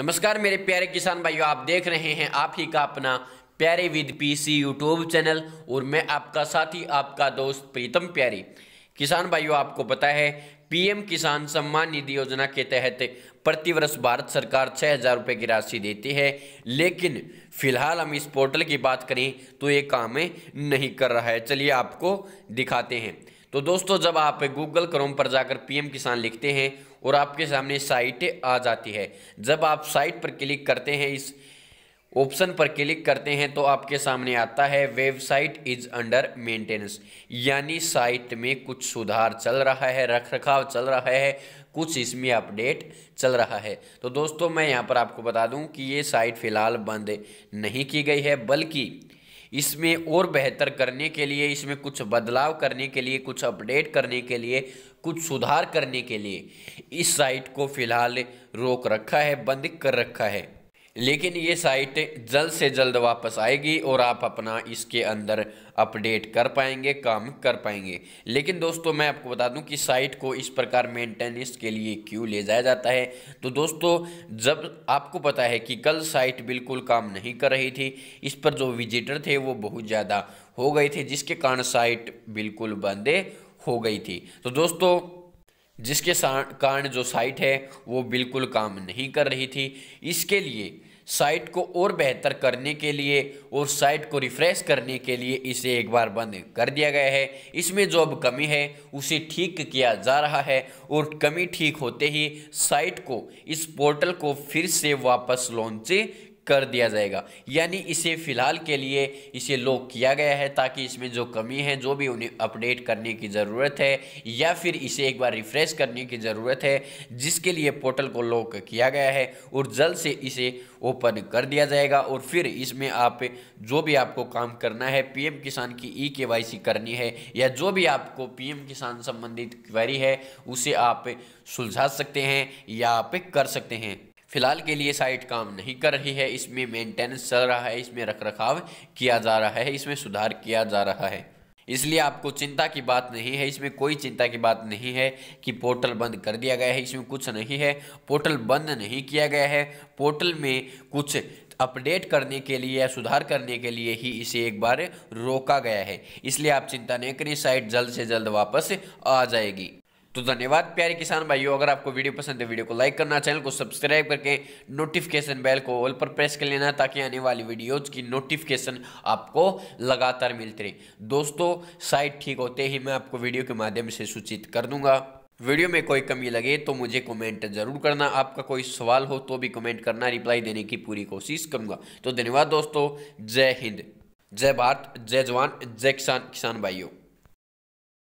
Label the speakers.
Speaker 1: नमस्कार मेरे प्यारे किसान भाइयों आप देख रहे हैं आप ही का अपना प्यारे विद पीसी यूट्यूब चैनल और मैं आपका साथी आपका दोस्त प्रीतम प्यारी किसान भाइयों आपको पता है पीएम किसान सम्मान निधि योजना के तहत प्रतिवर्ष भारत सरकार छः हज़ार रुपये की राशि देती है लेकिन फिलहाल हम इस पोर्टल की बात करें तो ये काम नहीं कर रहा है चलिए आपको दिखाते हैं तो दोस्तों जब आप गूगल क्रोम पर जाकर पीएम किसान लिखते हैं और आपके सामने साइट आ जाती है जब आप साइट पर क्लिक करते हैं इस ऑप्शन पर क्लिक करते हैं तो आपके सामने आता है वेबसाइट इज अंडर मेंटेनेंस यानी साइट में कुछ सुधार चल रहा है रख रखाव चल रहा है कुछ इसमें अपडेट चल रहा है तो दोस्तों मैं यहाँ पर आपको बता दूँ कि ये साइट फ़िलहाल बंद नहीं की गई है बल्कि इसमें और बेहतर करने के लिए इसमें कुछ बदलाव करने के लिए कुछ अपडेट करने के लिए कुछ सुधार करने के लिए इस साइट को फिलहाल रोक रखा है बंद कर रखा है लेकिन ये साइट जल्द से जल्द वापस आएगी और आप अपना इसके अंदर अपडेट कर पाएंगे काम कर पाएंगे लेकिन दोस्तों मैं आपको बता दूं कि साइट को इस प्रकार मेंटेनेंस के लिए क्यों ले जाया जाता है तो दोस्तों जब आपको पता है कि कल साइट बिल्कुल काम नहीं कर रही थी इस पर जो विजिटर थे वो बहुत ज़्यादा हो गए थे जिसके कारण साइट बिल्कुल बंद हो गई थी तो दोस्तों जिसके कारण जो साइट है वो बिल्कुल काम नहीं कर रही थी इसके लिए साइट को और बेहतर करने के लिए और साइट को रिफ्रेश करने के लिए इसे एक बार बंद कर दिया गया है इसमें जो अब कमी है उसे ठीक किया जा रहा है और कमी ठीक होते ही साइट को इस पोर्टल को फिर से वापस लॉन्च कर दिया जाएगा यानी इसे फ़िलहाल के लिए इसे लॉक किया गया है ताकि इसमें जो कमी है जो भी उन्हें अपडेट करने की ज़रूरत है या फिर इसे एक बार रिफ़्रेश करने की ज़रूरत है जिसके लिए पोर्टल को लॉक किया गया है और जल्द से इसे ओपन कर दिया जाएगा और फिर इसमें आप जो भी आपको काम करना है पीएम किसान की ई e के करनी है या जो भी आपको पीएम किसान संबंधित क्वेरी है उसे आप सुलझा सकते हैं या आप कर सकते हैं फ़िलहाल के लिए साइट काम नहीं कर रही है इसमें मेंटेनेंस चल रहा है इसमें रख रखाव किया जा रहा है इसमें सुधार किया जा रहा है इसलिए आपको चिंता की बात नहीं है इसमें कोई चिंता की बात नहीं है कि पोर्टल बंद कर दिया गया है इसमें कुछ नहीं है पोर्टल बंद नहीं किया गया है पोर्टल में कुछ अपडेट करने के लिए या सुधार करने के लिए ही इसे एक बार रोका गया है इसलिए आप चिंता नहीं करें साइट जल्द से जल्द वापस आ जाएगी तो धन्यवाद प्यारे किसान भाइयों अगर आपको वीडियो पसंद है वीडियो को लाइक करना चैनल को सब्सक्राइब करके नोटिफिकेशन बेल को ऑल पर प्रेस कर लेना ताकि आने वाली वीडियोज की नोटिफिकेशन आपको लगातार मिलती रहे दोस्तों साइट ठीक होते ही मैं आपको वीडियो के माध्यम से सूचित कर दूंगा वीडियो में कोई कमी लगे तो मुझे कमेंट जरूर करना आपका कोई सवाल हो तो भी कमेंट करना रिप्लाई देने की पूरी कोशिश करूंगा तो धन्यवाद दोस्तों जय हिंद जय भारत जय जवान जय किसान किसान भाइयों